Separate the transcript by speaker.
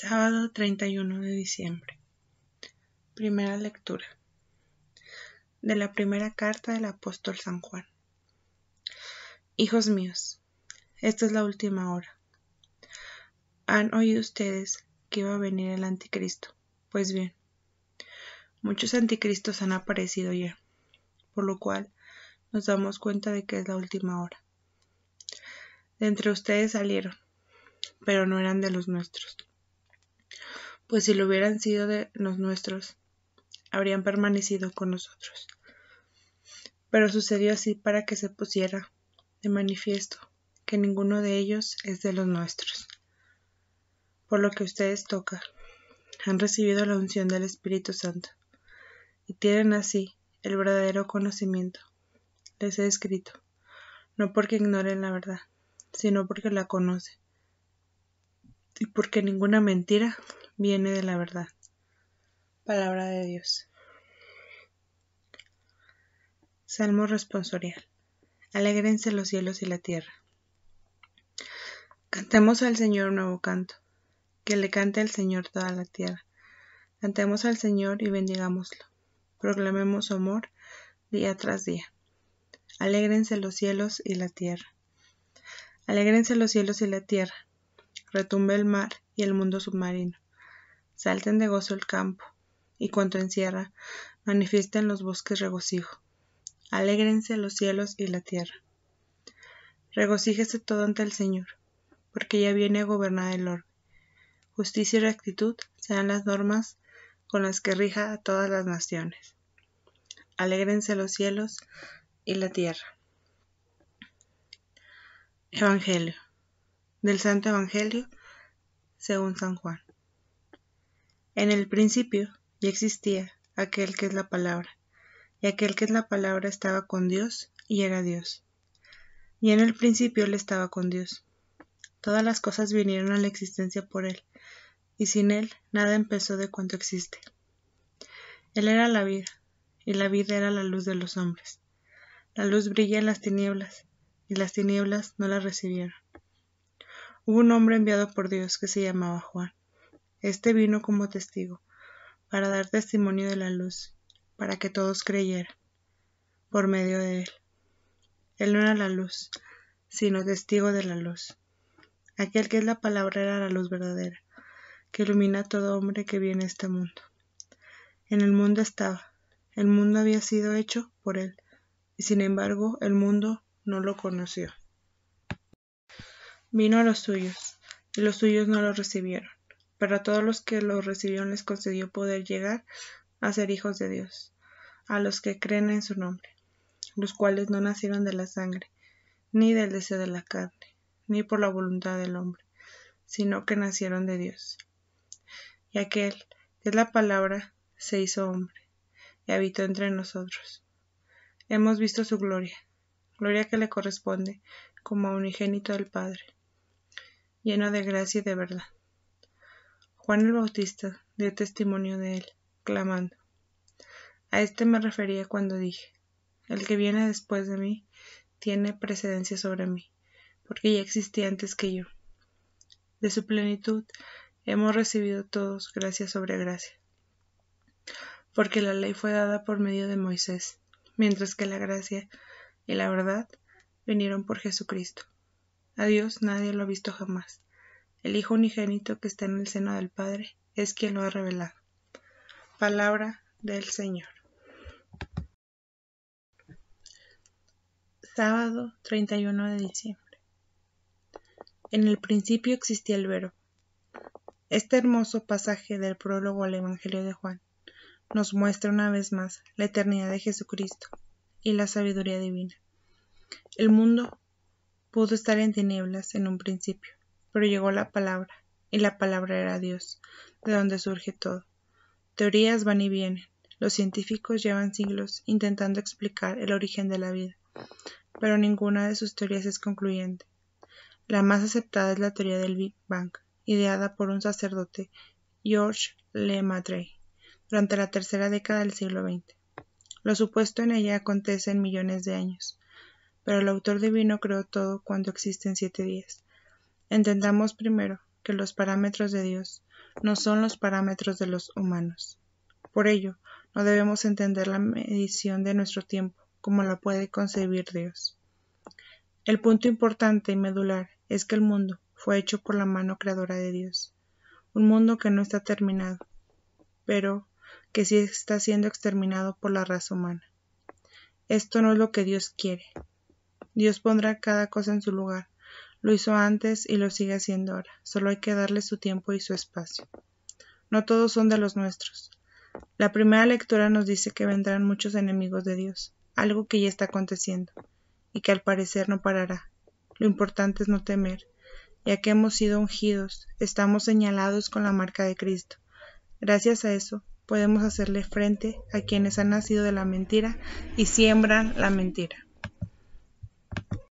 Speaker 1: Sábado 31 de diciembre. Primera lectura. De la primera carta del apóstol San Juan. Hijos míos, esta es la última hora. Han oído ustedes que iba a venir el anticristo. Pues bien, muchos anticristos han aparecido ya, por lo cual nos damos cuenta de que es la última hora. De entre ustedes salieron, pero no eran de los nuestros pues si lo hubieran sido de los nuestros, habrían permanecido con nosotros. Pero sucedió así para que se pusiera de manifiesto que ninguno de ellos es de los nuestros. Por lo que ustedes tocan, han recibido la unción del Espíritu Santo y tienen así el verdadero conocimiento. Les he escrito, no porque ignoren la verdad, sino porque la conocen y porque ninguna mentira viene de la verdad. Palabra de Dios. Salmo responsorial. Alégrense los cielos y la tierra. Cantemos al Señor un nuevo canto. Que le cante al Señor toda la tierra. Cantemos al Señor y bendigámoslo. Proclamemos su amor día tras día. Alégrense los cielos y la tierra. Alégrense los cielos y la tierra. Retumbe el mar y el mundo submarino salten de gozo el campo y cuanto encierra, manifiesten los bosques regocijo. Alégrense los cielos y la tierra. Regocíjese todo ante el Señor, porque ya viene a gobernar el orden. Justicia y rectitud sean las normas con las que rija a todas las naciones. Alégrense los cielos y la tierra. Evangelio. Del Santo Evangelio según San Juan. En el principio ya existía aquel que es la palabra, y aquel que es la palabra estaba con Dios y era Dios. Y en el principio él estaba con Dios. Todas las cosas vinieron a la existencia por él, y sin él nada empezó de cuanto existe. Él era la vida, y la vida era la luz de los hombres. La luz brilla en las tinieblas, y las tinieblas no la recibieron. Hubo un hombre enviado por Dios que se llamaba Juan. Este vino como testigo, para dar testimonio de la luz, para que todos creyeran por medio de él. Él no era la luz, sino testigo de la luz. Aquel que es la palabra era la luz verdadera, que ilumina a todo hombre que viene a este mundo. En el mundo estaba, el mundo había sido hecho por él, y sin embargo el mundo no lo conoció. Vino a los suyos, y los suyos no lo recibieron pero a todos los que lo recibieron les concedió poder llegar a ser hijos de Dios, a los que creen en su nombre, los cuales no nacieron de la sangre, ni del deseo de la carne, ni por la voluntad del hombre, sino que nacieron de Dios. Y aquel que es la palabra se hizo hombre y habitó entre nosotros. Hemos visto su gloria, gloria que le corresponde como a unigénito del Padre, lleno de gracia y de verdad. Juan el Bautista dio testimonio de él, clamando. A este me refería cuando dije, el que viene después de mí tiene precedencia sobre mí, porque ya existía antes que yo. De su plenitud hemos recibido todos gracia sobre gracia, porque la ley fue dada por medio de Moisés, mientras que la gracia y la verdad vinieron por Jesucristo. A Dios nadie lo ha visto jamás. El Hijo unigénito que está en el seno del Padre es quien lo ha revelado. Palabra del Señor. Sábado 31 de diciembre. En el principio existía el Verbo. Este hermoso pasaje del prólogo al Evangelio de Juan nos muestra una vez más la eternidad de Jesucristo y la sabiduría divina. El mundo pudo estar en tinieblas en un principio, pero llegó la palabra, y la palabra era Dios, de donde surge todo. Teorías van y vienen. Los científicos llevan siglos intentando explicar el origen de la vida, pero ninguna de sus teorías es concluyente. La más aceptada es la teoría del Big Bang, ideada por un sacerdote, George Le durante la tercera década del siglo XX. Lo supuesto en ella acontece en millones de años, pero el autor divino creó todo cuando existen siete días, Entendamos primero que los parámetros de Dios no son los parámetros de los humanos. Por ello, no debemos entender la medición de nuestro tiempo como la puede concebir Dios. El punto importante y medular es que el mundo fue hecho por la mano creadora de Dios, un mundo que no está terminado, pero que sí está siendo exterminado por la raza humana. Esto no es lo que Dios quiere. Dios pondrá cada cosa en su lugar, lo hizo antes y lo sigue haciendo ahora. Solo hay que darle su tiempo y su espacio. No todos son de los nuestros. La primera lectura nos dice que vendrán muchos enemigos de Dios, algo que ya está aconteciendo, y que al parecer no parará. Lo importante es no temer, ya que hemos sido ungidos, estamos señalados con la marca de Cristo. Gracias a eso, podemos hacerle frente a quienes han nacido de la mentira y siembran la mentira.